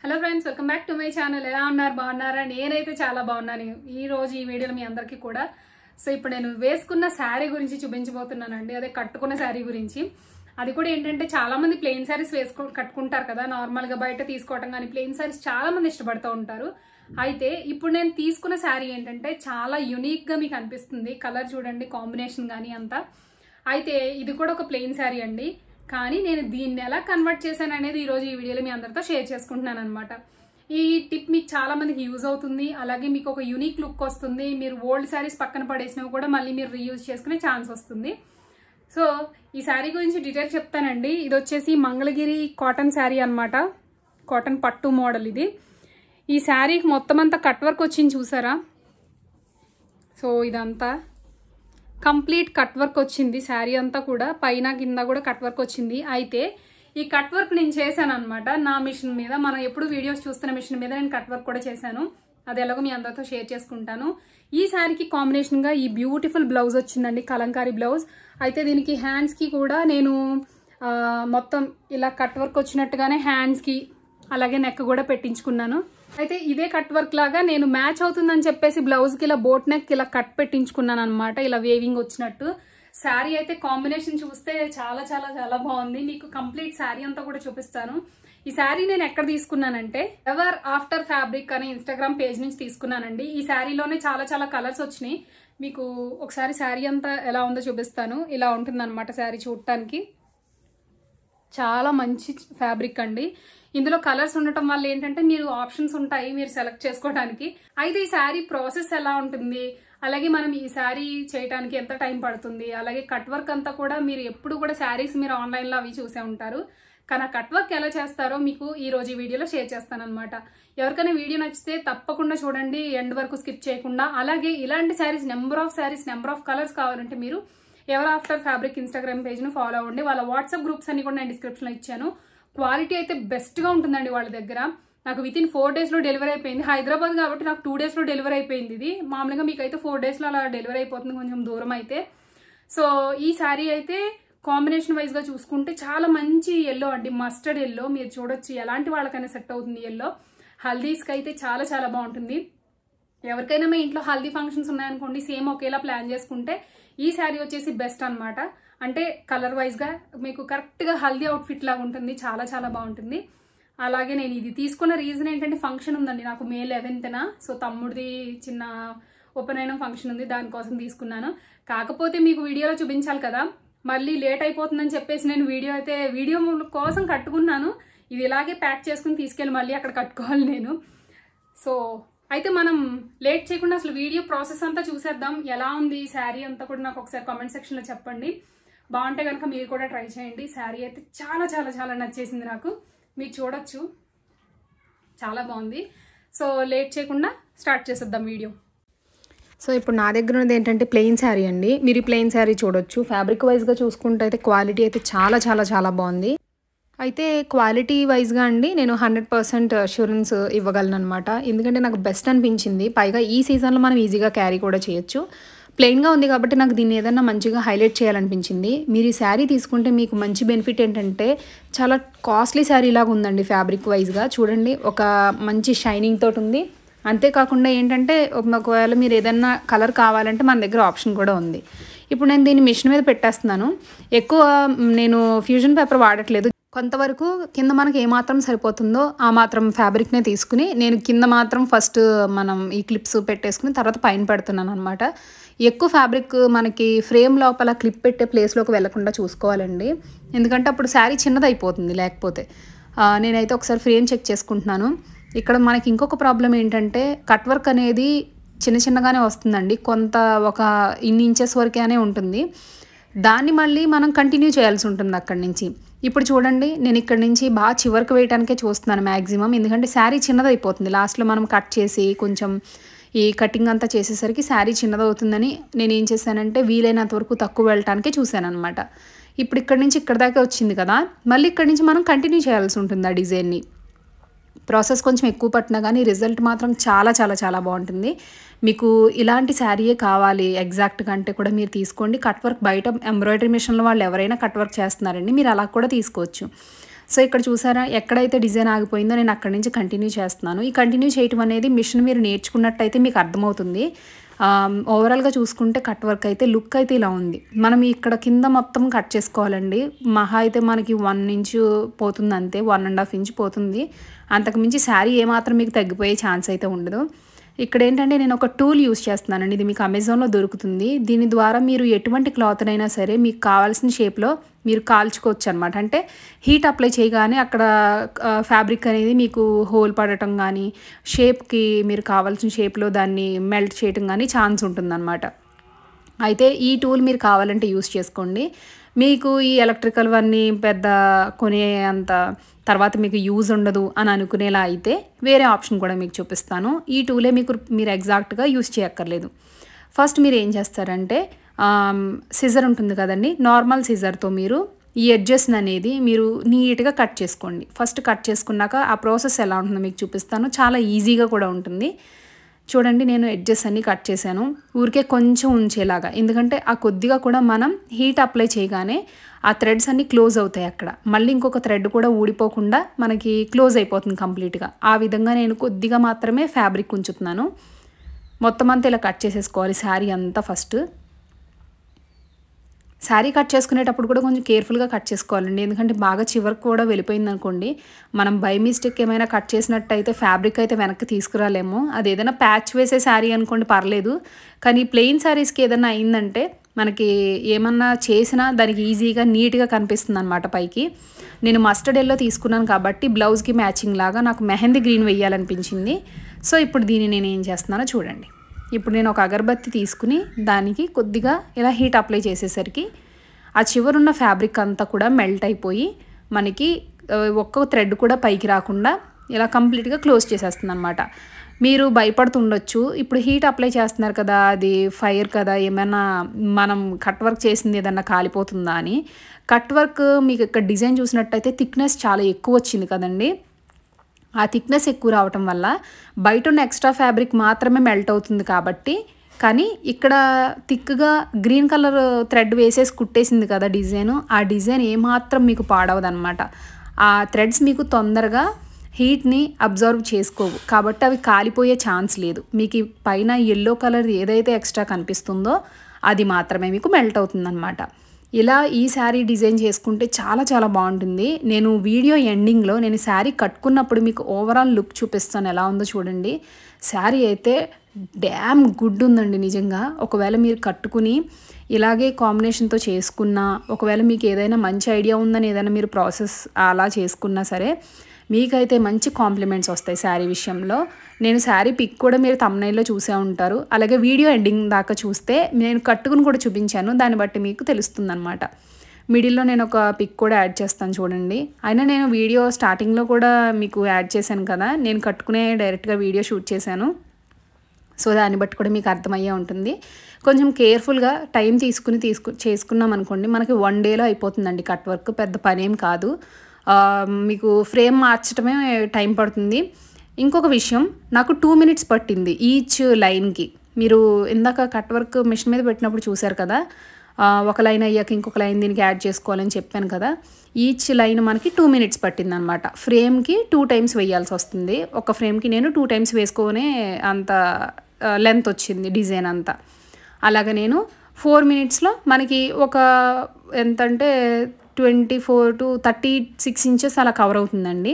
hello friends welcome back to my channel ఎలా ఉన్నారు బాగున్నారా నేనైతే చాలా బాగున్నాను ఈ రోజు ఈ వీడియోలో మీ అందరికీ కూడా సో ఇప్పుడు నేను వేసుకున్న శారీ గురించి చూపించబోతున్నానండి అదే కట్టుకున్న శారీ గురించి అది కూడా ఏంటంటే చాలా మంది ప్లెయిన్ శారీస్ వేసుకో కట్టుకుంటారు కదా నార్మల్గా బయట తీసుకోవటం కానీ ప్లెయిన్ శారీస్ చాలా మంది ఇష్టపడుతూ ఉంటారు అయితే ఇప్పుడు నేను తీసుకున్న శారీ ఏంటంటే చాలా యునిక్గా మీకు అనిపిస్తుంది కలర్ చూడండి కాంబినేషన్ కానీ అంతా అయితే ఇది కూడా ఒక ప్లెయిన్ శారీ అండి కానీ నేను దీన్ని ఎలా కన్వర్ట్ చేశాను అనేది ఈరోజు ఈ వీడియోలో మీ అందరితో షేర్ చేసుకుంటున్నాను అనమాట ఈ టిప్ మీకు చాలా మందికి యూజ్ అవుతుంది అలాగే మీకు ఒక యూనిక్ లుక్ వస్తుంది మీరు ఓల్డ్ శారీస్ పక్కన పడేసినవి కూడా మళ్ళీ మీరు రీయూజ్ చేసుకునే ఛాన్స్ వస్తుంది సో ఈ శారీ గురించి డీటెయిల్ చెప్తానండి ఇది వచ్చేసి మంగళగిరి కాటన్ శారీ అనమాట కాటన్ పట్టు మోడల్ ఇది ఈ శారీకి మొత్తం అంతా కట్ వర్క్ వచ్చింది చూసారా సో ఇదంతా కంప్లీట్ కట్ వర్క్ వచ్చింది శారీ అంతా కూడా పైన కింద కూడా కట్ వర్క్ వచ్చింది అయితే ఈ కట్ వర్క్ నేను చేశాను అనమాట నా మిషన్ మీద మనం ఎప్పుడు వీడియోస్ చూస్తున్న మిషన్ మీద నేను కట్ వర్క్ కూడా చేశాను అది ఎలాగో మీ అందరితో షేర్ చేసుకుంటాను ఈ శారీకి కాంబినేషన్గా ఈ బ్యూటిఫుల్ బ్లౌజ్ వచ్చిందండి కలంకారీ బ్లౌజ్ అయితే దీనికి హ్యాండ్స్కి కూడా నేను మొత్తం ఇలా కట్ వర్క్ వచ్చినట్టుగానే హ్యాండ్స్కి అలాగే నెక్ కూడా పెట్టించుకున్నాను అయితే ఇదే కట్ వర్క్ లాగా నేను మ్యాచ్ అవుతుందని చెప్పేసి బ్లౌజ్కి ఇలా బోట్ నెక్ ఇలా కట్ పెట్టించుకున్నాను అనమాట ఇలా వేవింగ్ వచ్చినట్టు శారీ అయితే కాంబినేషన్ చూస్తే చాలా చాలా చాలా బాగుంది మీకు కంప్లీట్ శారీ అంతా కూడా చూపిస్తాను ఈ శారీ నేను ఎక్కడ తీసుకున్నానంటే ఎవర్ ఆఫ్టర్ ఫ్యాబ్రిక్ అనే ఇన్స్టాగ్రామ్ పేజ్ నుంచి తీసుకున్నానండి ఈ శారీలోనే చాలా చాలా కలర్స్ వచ్చినాయి మీకు ఒకసారి శారీ అంతా ఎలా ఉందో చూపిస్తాను ఇలా ఉంటుంది అనమాట శారీ చూడటానికి చాలా మంచి ఫ్యాబ్రిక్ అండి ఇందులో కలర్స్ ఉండటం వల్ల ఏంటంటే మీరు ఆప్షన్స్ ఉంటాయి మీరు సెలెక్ట్ చేసుకోవడానికి అయితే ఈ శారీ ప్రాసెస్ ఎలా ఉంటుంది అలాగే మనం ఈ శారీ చేయడానికి ఎంత టైం పడుతుంది అలాగే కట్ వర్క్ అంతా కూడా మీరు ఎప్పుడు కూడా శారీస్ మీరు ఆన్లైన్లో అవి చూసే ఉంటారు కానీ ఆ కట్ వర్క్ ఎలా చేస్తారో మీకు ఈ రోజు ఈ వీడియోలో షేర్ చేస్తానమాట ఎవరికైనా వీడియో నచ్చితే తప్పకుండా చూడండి ఎండ్ వరకు స్కిప్ చేయకుండా అలాగే ఇలాంటి saris number of saris number of colours కావాలంటే మీరు ఎవర్ ఆఫ్టర్ ఫ్యాబ్రిక్ ఇన్స్టాగ్రామ్ పేజ్ను ఫాలో అవ్వండి వాళ్ళ వాట్సాప్ గ్రూప్స్ అన్ని కూడా నేను డిస్క్రిప్షన్లో ఇచ్చాను క్వాలిటీ అయితే బెస్ట్గా ఉంటుందండి వాళ్ళ దగ్గర నాకు వితిన్ ఫోర్ డేస్లో డెలివరీ అయిపోయింది హైదరాబాద్ కాబట్టి నాకు టూ డేస్లో డెలివరీ అయిపోయింది ఇది మామూలుగా మీకు అయితే ఫోర్ డేస్లో అలా డెలివరీ అయిపోతుంది కొంచెం దూరం అయితే సో ఈ శారీ అయితే కాంబినేషన్ వైజ్గా చూసుకుంటే చాలా మంచి ఎల్లో అండి మస్టర్డ్ ఎల్లో మీరు చూడొచ్చు ఎలాంటి వాళ్ళకైనా సెట్ అవుతుంది ఎల్లో హల్దీస్కి అయితే చాలా చాలా బాగుంటుంది ఎవరికైనా మీ ఇంట్లో హల్దీ ఫంక్షన్స్ ఉన్నాయనుకోండి సేమ్ ఒకేలా ప్లాన్ చేసుకుంటే ఈ శారీ వచ్చేసి బెస్ట్ అనమాట అంటే కలర్ వైజ్గా మీకు కరెక్ట్గా హల్దీ అవుట్ఫిట్ లాగా ఉంటుంది చాలా చాలా బాగుంటుంది అలాగే నేను ఇది తీసుకున్న రీజన్ ఏంటంటే ఫంక్షన్ ఉందండి నాకు మే లెవెన్త్న సో తమ్ముడిది చిన్న ఉపనయనం ఫంక్షన్ ఉంది దానికోసం తీసుకున్నాను కాకపోతే మీకు వీడియోలో చూపించాలి కదా మళ్ళీ లేట్ అయిపోతుందని చెప్పేసి నేను వీడియో అయితే వీడియో కోసం కట్టుకున్నాను ఇది ఇలాగే ప్యాక్ చేసుకుని తీసుకెళ్ళి మళ్ళీ అక్కడ కట్టుకోవాలి నేను సో అయితే మనం లేట్ చేయకుండా అసలు వీడియో ప్రాసెస్ అంతా చూసేద్దాం ఎలా ఉంది శారీ అంతా కూడా నాకు ఒకసారి కామెంట్ సెక్షన్లో చెప్పండి బాగుంటే కనుక మీరు కూడా ట్రై చేయండి శారీ అయితే చాలా చాలా చాలా నచ్చేసింది నాకు మీరు చూడొచ్చు చాలా బాగుంది సో లేట్ చేయకుండా స్టార్ట్ చేసేద్దాం వీడియో సో ఇప్పుడు నా దగ్గర ఉన్నది ఏంటంటే ప్లెయిన్ శారీ అండి మీరు ప్లెయిన్ శారీ చూడొచ్చు ఫ్యాబ్రిక్ వైజ్గా చూసుకుంటే అయితే క్వాలిటీ అయితే చాలా చాలా చాలా బాగుంది అయితే క్వాలిటీ వైజ్గా అండి నేను హండ్రెడ్ పర్సెంట్ అష్యూరెన్స్ ఇవ్వగలను అనమాట ఎందుకంటే నాకు బెస్ట్ అనిపించింది పైగా ఈ సీజన్లో మనం ఈజీగా క్యారీ కూడా చేయొచ్చు ప్లెయిన్గా ఉంది కాబట్టి నాకు దీన్ని ఏదన్నా మంచిగా హైలైట్ చేయాలనిపించింది మీరు ఈ శారీ తీసుకుంటే మీకు మంచి బెనిఫిట్ ఏంటంటే చాలా కాస్ట్లీ శారీ లాగా ఉందండి ఫ్యాబ్రిక్ వైజ్గా చూడండి ఒక మంచి షైనింగ్ తోటి ఉంది అంతేకాకుండా ఏంటంటే ఒకవేళ మీరు ఏదన్నా కలర్ కావాలంటే మన దగ్గర ఆప్షన్ కూడా ఉంది ఇప్పుడు నేను దీన్ని మిషన్ మీద పెట్టేస్తున్నాను ఎక్కువ నేను ఫ్యూజన్ పేపర్ వాడట్లేదు కొంతవరకు కింద మనకి ఏ మాత్రం సరిపోతుందో ఆ మాత్రం ఫ్యాబ్రిక్నే తీసుకుని నేను కింద మాత్రం ఫస్ట్ మనం ఈ క్లిప్స్ పెట్టేసుకుని తర్వాత పైన పెడుతున్నాను అనమాట ఎక్కువ ఫ్యాబ్రిక్ మనకి ఫ్రేమ్ లోపల క్లిప్ పెట్టే ప్లేస్లోకి వెళ్లకుండా చూసుకోవాలండి ఎందుకంటే అప్పుడు శారీ చిన్నదైపోతుంది లేకపోతే నేనైతే ఒకసారి ఫ్రేమ్ చెక్ చేసుకుంటున్నాను ఇక్కడ మనకి ఇంకొక ప్రాబ్లం ఏంటంటే కట్ వర్క్ అనేది చిన్న చిన్నగానే వస్తుందండి కొంత ఒక ఇన్ని ఇంచెస్ వరకే ఉంటుంది దాన్ని మళ్ళీ మనం కంటిన్యూ చేయాల్సి ఉంటుంది అక్కడి నుంచి ఇప్పుడు చూడండి నేను ఇక్కడ నుంచి బాగా చివరికి వేయడానికే చూస్తున్నాను మ్యాక్సిమం ఎందుకంటే శారీ అయిపోతుంది లాస్ట్లో మనం కట్ చేసి కొంచెం ఈ కటింగ్ అంతా చేసేసరికి శారీ చిన్నదవుతుందని నేను ఏం చేశానంటే వీలైనంత వరకు తక్కువ వెళ్ళటానికే చూశాను అనమాట ఇప్పుడు ఇక్కడ నుంచి ఇక్కడ దాకా వచ్చింది కదా మళ్ళీ ఇక్కడ నుంచి మనం కంటిన్యూ చేయాల్సి ఉంటుంది ఆ డిజైన్ని ప్రాసెస్ కొంచెం ఎక్కువ పట్టినా కానీ రిజల్ట్ మాత్రం చాలా చాలా చాలా బాగుంటుంది మీకు ఇలాంటి శారీయే కావాలి ఎగ్జాక్ట్గా అంటే కూడా మీరు తీసుకోండి కట్ వర్క్ బయట ఎంబ్రాయిడరీ మిషన్లో వాళ్ళు ఎవరైనా కట్ వర్క్ చేస్తున్నారండి మీరు అలా కూడా తీసుకోవచ్చు సో ఇక్కడ చూసారా ఎక్కడైతే డిజైన్ ఆగిపోయిందో నేను అక్కడి నుంచి కంటిన్యూ చేస్తున్నాను ఈ కంటిన్యూ చేయటం అనేది మిషన్ మీరు నేర్చుకున్నట్టయితే మీకు అర్థమవుతుంది ఓవరాల్గా చూసుకుంటే కట్ వర్క్ అయితే లుక్ అయితే ఇలా ఉంది మనం ఇక్కడ కింద మొత్తం కట్ చేసుకోవాలండి మహా అయితే మనకి వన్ ఇంచ్ పోతుంది అంతే వన్ అండ్ హాఫ్ ఇంచ్ పోతుంది అంతకుమించి శారీ ఏమాత్రం మీకు తగ్గిపోయే ఛాన్స్ అయితే ఉండదు ఇక్కడ ఏంటంటే నేను ఒక టూల్ యూస్ చేస్తున్నానండి ఇది మీకు అమెజాన్లో దొరుకుతుంది దీని ద్వారా మీరు ఎటువంటి క్లాత్నైనా సరే మీకు కావాల్సిన షేప్లో మీరు కాల్చుకోవచ్చు అనమాట అంటే హీట్ అప్లై చేయగానే అక్కడ ఫ్యాబ్రిక్ అనేది మీకు హోల్ పడటం కానీ షేప్కి మీరు కావాల్సిన షేప్లో దాన్ని మెల్ట్ చేయటం కానీ ఛాన్స్ ఉంటుందన్నమాట అయితే ఈ టూల్ మీరు కావాలంటే యూస్ చేసుకోండి మీకు ఈ ఎలక్ట్రికల్ అన్నీ పెద్ద కొనే అంత తర్వాత మీకు యూజ్ ఉండదు అని అనుకునేలా అయితే వేరే ఆప్షన్ కూడా మీకు చూపిస్తాను ఈ టూలే మీకు మీరు ఎగ్జాక్ట్గా యూజ్ చేయక్కర్లేదు ఫస్ట్ మీరు ఏం చేస్తారంటే సిజర్ ఉంటుంది కదండి నార్మల్ సిజర్తో మీరు ఈ ఎడ్జెస్ అనేది మీరు నీట్గా కట్ చేసుకోండి ఫస్ట్ కట్ చేసుకున్నాక ఆ ప్రాసెస్ ఎలా ఉంటుందో మీకు చూపిస్తాను చాలా ఈజీగా కూడా ఉంటుంది చూడండి నేను ఎడ్జెస్ అన్నీ కట్ చేశాను ఊరికే కొంచెం ఉంచేలాగా ఎందుకంటే ఆ కొద్దిగా కూడా మనం హీట్ అప్లై చేయగానే ఆ థ్రెడ్స్ అన్ని క్లోజ్ అవుతాయి అక్కడ మళ్ళీ ఇంకొక థ్రెడ్ కూడా ఊడిపోకుండా మనకి క్లోజ్ అయిపోతుంది కంప్లీట్గా ఆ విధంగా నేను కొద్దిగా మాత్రమే ఫ్యాబ్రిక్ ఉంచుతున్నాను మొత్తం అంతా ఇలా కట్ చేసేసుకోవాలి శారీ అంతా ఫస్ట్ శారీ కట్ చేసుకునేటప్పుడు కూడా కొంచెం కేర్ఫుల్గా కట్ చేసుకోవాలండి ఎందుకంటే బాగా చివరికి కూడా వెళ్ళిపోయింది అనుకోండి మనం బై మిస్టేక్ ఏమైనా కట్ చేసినట్టయితే ఫ్యాబ్రిక్ అయితే వెనక్కి తీసుకురాలేము అది ఏదైనా ప్యాచ్ వేసే శారీ అనుకోండి పర్లేదు కానీ ప్లెయిన్ శారీస్కి ఏదైనా అయిందంటే మనకి ఏమన్నా చేసినా దానికి ఈజీగా నీట్గా కనిపిస్తుంది అనమాట పైకి నేను మస్టర్డ్ ఎల్లో తీసుకున్నాను కాబట్టి బ్లౌజ్కి మ్యాచింగ్ లాగా నాకు మెహందీ గ్రీన్ వేయాలనిపించింది సో ఇప్పుడు దీన్ని నేను ఏం చేస్తున్నానో చూడండి ఇప్పుడు నేను ఒక అగరబత్తి తీసుకుని దానికి కొద్దిగా ఇలా హీట్ అప్లై చేసేసరికి ఆ చివరున్న ఫ్యాబ్రిక్ అంతా కూడా మెల్ట్ అయిపోయి మనకి ఒక్క థ్రెడ్ కూడా పైకి రాకుండా ఇలా కంప్లీట్గా క్లోజ్ చేసేస్తుంది అనమాట మీరు భయపడుతుండొచ్చు ఇప్పుడు హీట్ అప్లై చేస్తున్నారు కదా అది ఫైర్ కదా ఏమైనా మనం కట్ వర్క్ చేసింది ఏదన్నా కాలిపోతుందా అని కట్ వర్క్ మీకు ఇక్కడ డిజైన్ చూసినట్టయితే థిక్నెస్ చాలా ఎక్కువ వచ్చింది కదండి ఆ థిక్నెస్ ఎక్కువ రావటం వల్ల బయట ఉన్న ఎక్స్ట్రా ఫ్యాబ్రిక్ మాత్రమే మెల్ట్ అవుతుంది కాబట్టి కానీ ఇక్కడ థిక్గా గ్రీన్ కలర్ థ్రెడ్ వేసేసి కుట్టేసింది కదా డిజైన్ ఆ డిజైన్ ఏమాత్రం మీకు పాడవదనమాట ఆ థ్రెడ్స్ మీకు తొందరగా హీట్ని అబ్జర్వ్ చేసుకోవు కాబట్టి అవి కాలిపోయే ఛాన్స్ లేదు మీకు పైన ఎల్లో కలర్ ఏదైతే ఎక్స్ట్రా కనిపిస్తుందో అది మాత్రమే మీకు మెల్ట్ అవుతుందన్నమాట ఇలా ఈ శారీ డిజైన్ చేసుకుంటే చాలా చాలా బాగుంటుంది నేను వీడియో ఎండింగ్లో నేను శారీ కట్టుకున్నప్పుడు మీకు ఓవరాల్ లుక్ చూపిస్తాను ఎలా ఉందో చూడండి శారీ అయితే డ్యామ్ గుడ్ ఉందండి నిజంగా ఒకవేళ మీరు కట్టుకుని ఇలాగే కాంబినేషన్తో చేసుకున్నా ఒకవేళ మీకు ఏదైనా మంచి ఐడియా ఉందని ఏదైనా మీరు ప్రాసెస్ అలా చేసుకున్నా సరే మీకైతే మంచి కాంప్లిమెంట్స్ వస్తాయి శారీ విషయంలో నేను శారీ పిక్ కూడా మీరు తమ్నైల్లో చూసే ఉంటారు అలాగే వీడియో ఎండింగ్ దాకా చూస్తే నేను కట్టుకుని కూడా చూపించాను దాన్ని బట్టి మీకు తెలుస్తుందన్నమాట మిడిల్లో నేను ఒక పిక్ కూడా యాడ్ చేస్తాను చూడండి అయినా నేను వీడియో స్టార్టింగ్లో కూడా మీకు యాడ్ చేశాను కదా నేను కట్టుకునే డైరెక్ట్గా వీడియో షూట్ చేశాను సో దాన్ని బట్టి కూడా మీకు అర్థమయ్యే ఉంటుంది కొంచెం కేర్ఫుల్గా టైం తీసుకుని తీసుకు చేసుకున్నాం అనుకోండి మనకి వన్ డేలో అయిపోతుందండి కట్ వర్క్ పెద్ద పని ఏం కాదు మీకు ఫ్రేమ్ మార్చడమే టైం పడుతుంది ఇంకొక విషయం నాకు టూ మినిట్స్ పట్టింది ఈచ్ లైన్కి మీరు ఇందాక కట్ వర్క్ మిషన్ మీద పెట్టినప్పుడు చూశారు కదా ఒక లైన్ అయ్యాక ఇంకొక లైన్ దీనికి యాడ్ చేసుకోవాలని చెప్పాను కదా ఈచ్ లైన్ మనకి టూ మినిట్స్ పట్టిందనమాట ఫ్రేమ్కి టూ టైమ్స్ వేయాల్సి వస్తుంది ఒక ఫ్రేమ్కి నేను టూ టైమ్స్ వేసుకునే అంత లెంత్ వచ్చింది డిజైన్ అంతా అలాగ నేను ఫోర్ మినిట్స్లో మనకి ఒక ఎంత అంటే twenty four to thirty six inches అలా కవర్ అవుతుందండి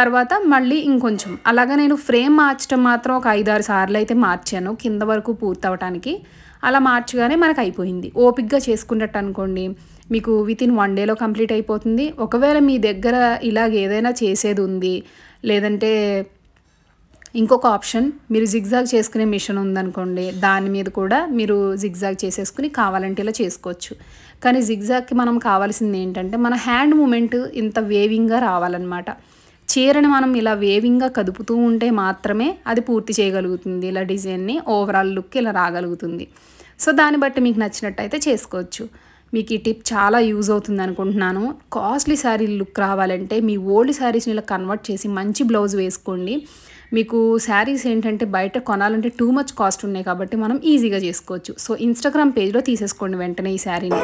తర్వాత మళ్ళీ ఇంకొంచెం అలాగా నేను ఫ్రేమ్ మార్చడం మాత్రం ఒక ఐదారు సార్లు అయితే మార్చాను కింద వరకు పూర్తవటానికి అలా మార్చగానే మనకు అయిపోయింది ఓపిక్గా చేసుకున్నట్టు అనుకోండి మీకు విత్ ఇన్ వన్ డేలో కంప్లీట్ అయిపోతుంది ఒకవేళ మీ దగ్గర ఇలాగ ఏదైనా చేసేది ఉంది లేదంటే ఇంకొక ఆప్షన్ మీరు జిగ్జాగ్ చేసుకునే మిషన్ ఉందనుకోండి దాని మీద కూడా మీరు జిగ్జాగ్ చేసేసుకుని కావాలంటే ఇలా చేసుకోవచ్చు కానీ జిగ్జాగ్కి మనం కావాల్సింది ఏంటంటే మన హ్యాండ్ మూమెంట్ ఇంత వేవింగ్గా రావాలన్నమాట చీరని మనం ఇలా వేవింగ్గా కదుపుతూ ఉంటే మాత్రమే అది పూర్తి చేయగలుగుతుంది ఇలా డిజైన్ని ఓవరాల్ లుక్ ఇలా రాగలుగుతుంది సో దాన్ని బట్టి మీకు నచ్చినట్టయితే చేసుకోవచ్చు మీకు ఈ టిప్ చాలా యూజ్ అవుతుంది అనుకుంటున్నాను కాస్ట్లీ శారీ లుక్ రావాలంటే మీ ఓల్డ్ శారీస్ని ఇలా కన్వర్ట్ చేసి మంచి బ్లౌజ్ వేసుకోండి మీకు శారీస్ ఏంటంటే బయట కొనాలంటే టూ మచ్ కాస్ట్ ఉన్నాయి కాబట్టి మనం ఈజీగా చేసుకోవచ్చు సో ఇన్స్టాగ్రామ్ పేజ్లో తీసేసుకోండి వెంటనే ఈ శారీని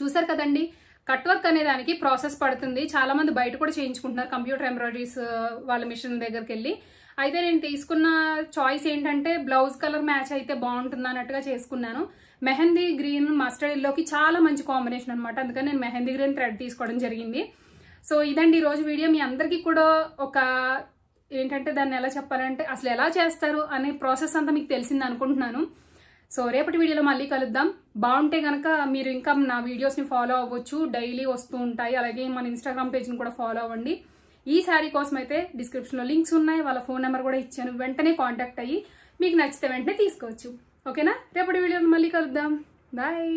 చూసారు కదండి కట్ వర్క్ అనే దానికి ప్రాసెస్ పడుతుంది చాలామంది బయట కూడా చేయించుకుంటున్నారు కంప్యూటర్ ఎంబ్రాయిడరీస్ వాళ్ళ మిషన్ దగ్గరికి వెళ్ళి అయితే నేను తీసుకున్న చాయిస్ ఏంటంటే బ్లౌజ్ కలర్ మ్యాచ్ అయితే బాగుంటుంది అన్నట్టుగా చేసుకున్నాను మెహందీ గ్రీన్ మస్టర్డ్ ఇల్లోకి చాలా మంచి కాంబినేషన్ అనమాట అందుకని నేను మెహందీ గ్రీన్ థ్రెడ్ తీసుకోవడం జరిగింది సో ఇదండి ఈరోజు వీడియో మీ అందరికీ కూడా ఒక ఏంటంటే దాన్ని ఎలా చెప్పాలంటే అసలు ఎలా చేస్తారు అనే ప్రాసెస్ అంతా మీకు తెలిసింది అనుకుంటున్నాను సో రేపటి వీడియోలో మళ్ళీ కలుద్దాం బాగుంటే కనుక మీరు ఇంకా నా వీడియోస్ని ఫాలో అవ్వచ్చు డైలీ వస్తూ ఉంటాయి అలాగే మన ఇన్స్టాగ్రామ్ పేజ్ని కూడా ఫాలో అవ్వండి ఈ శారీ కోసం అయితే డిస్క్రిప్షన్లో లింక్స్ ఉన్నాయి వాళ్ళ ఫోన్ నెంబర్ కూడా ఇచ్చాను వెంటనే కాంటాక్ట్ అయ్యి మీకు నచ్చితే వెంటనే తీసుకోవచ్చు ఓకేనా రేపటి వీడియోలో మళ్ళీ కలుద్దాం బాయ్